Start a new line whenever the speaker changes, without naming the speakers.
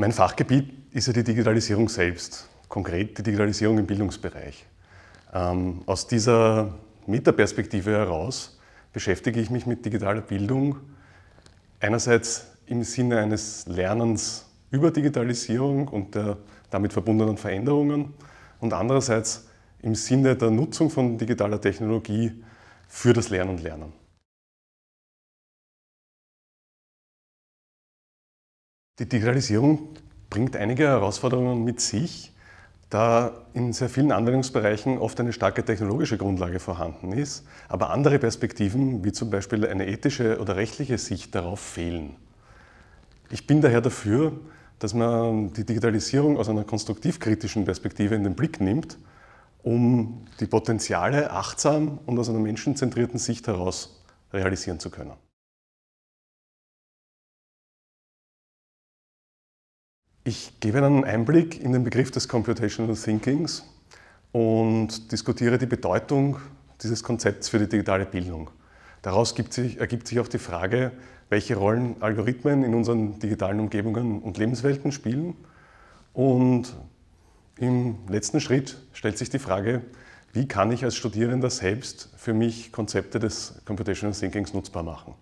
Mein Fachgebiet ist ja die Digitalisierung selbst, konkret die Digitalisierung im Bildungsbereich. Ähm, aus dieser Metaperspektive heraus beschäftige ich mich mit digitaler Bildung einerseits im Sinne eines Lernens über Digitalisierung und der damit verbundenen Veränderungen und andererseits im Sinne der Nutzung von digitaler Technologie für das Lernen und Lernen. Die Digitalisierung bringt einige Herausforderungen mit sich, da in sehr vielen Anwendungsbereichen oft eine starke technologische Grundlage vorhanden ist, aber andere Perspektiven, wie zum Beispiel eine ethische oder rechtliche Sicht darauf fehlen. Ich bin daher dafür, dass man die Digitalisierung aus einer konstruktiv-kritischen Perspektive in den Blick nimmt, um die Potenziale achtsam und aus einer menschenzentrierten Sicht heraus realisieren zu können. Ich gebe einen Einblick in den Begriff des Computational Thinkings und diskutiere die Bedeutung dieses Konzepts für die digitale Bildung. Daraus sich, ergibt sich auch die Frage, welche Rollen Algorithmen in unseren digitalen Umgebungen und Lebenswelten spielen. Und im letzten Schritt stellt sich die Frage, wie kann ich als Studierender selbst für mich Konzepte des Computational Thinkings nutzbar machen.